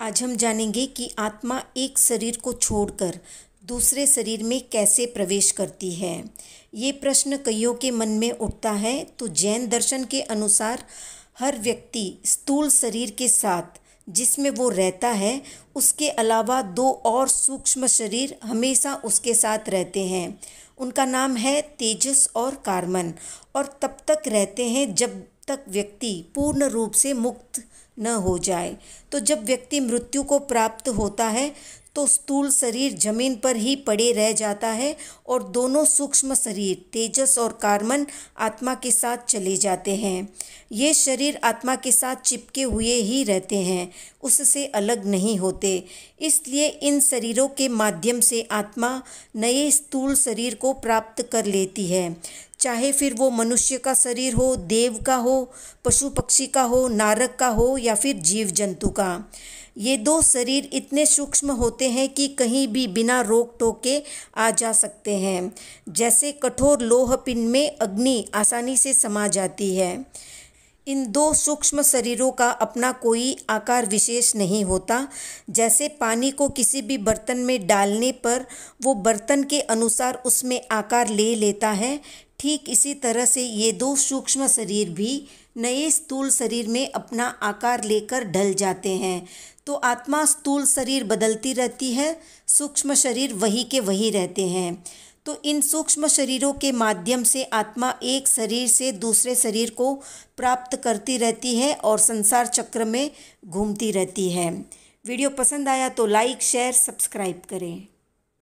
आज हम जानेंगे कि आत्मा एक शरीर को छोड़कर दूसरे शरीर में कैसे प्रवेश करती है ये प्रश्न कईयों के मन में उठता है तो जैन दर्शन के अनुसार हर व्यक्ति स्थूल शरीर के साथ जिसमें वो रहता है उसके अलावा दो और सूक्ष्म शरीर हमेशा उसके साथ रहते हैं उनका नाम है तेजस और कार्मन और तब तक रहते हैं जब तक व्यक्ति पूर्ण रूप से मुक्त न हो जाए तो जब व्यक्ति मृत्यु को प्राप्त होता है तो स्थूल शरीर जमीन पर ही पड़े रह जाता है और दोनों सूक्ष्म शरीर तेजस और कार्मन आत्मा के साथ चले जाते हैं ये शरीर आत्मा के साथ चिपके हुए ही रहते हैं उससे अलग नहीं होते इसलिए इन शरीरों के माध्यम से आत्मा नए स्थूल शरीर को प्राप्त कर लेती है चाहे फिर वो मनुष्य का शरीर हो देव का हो पशु पक्षी का हो नारक का हो या फिर जीव जंतु का ये दो शरीर इतने सूक्ष्म होते हैं कि कहीं भी बिना रोक टोक के आ जा सकते हैं जैसे कठोर लोह पिन में अग्नि आसानी से समा जाती है इन दो सूक्ष्म शरीरों का अपना कोई आकार विशेष नहीं होता जैसे पानी को किसी भी बर्तन में डालने पर वो बर्तन के अनुसार उसमें आकार ले लेता है ठीक इसी तरह से ये दो सूक्ष्म शरीर भी नए स्थूल शरीर में अपना आकार लेकर ढल जाते हैं तो आत्मा स्थूल शरीर बदलती रहती है सूक्ष्म शरीर वही के वही रहते हैं तो इन सूक्ष्म शरीरों के माध्यम से आत्मा एक शरीर से दूसरे शरीर को प्राप्त करती रहती है और संसार चक्र में घूमती रहती है वीडियो पसंद आया तो लाइक शेयर सब्सक्राइब करें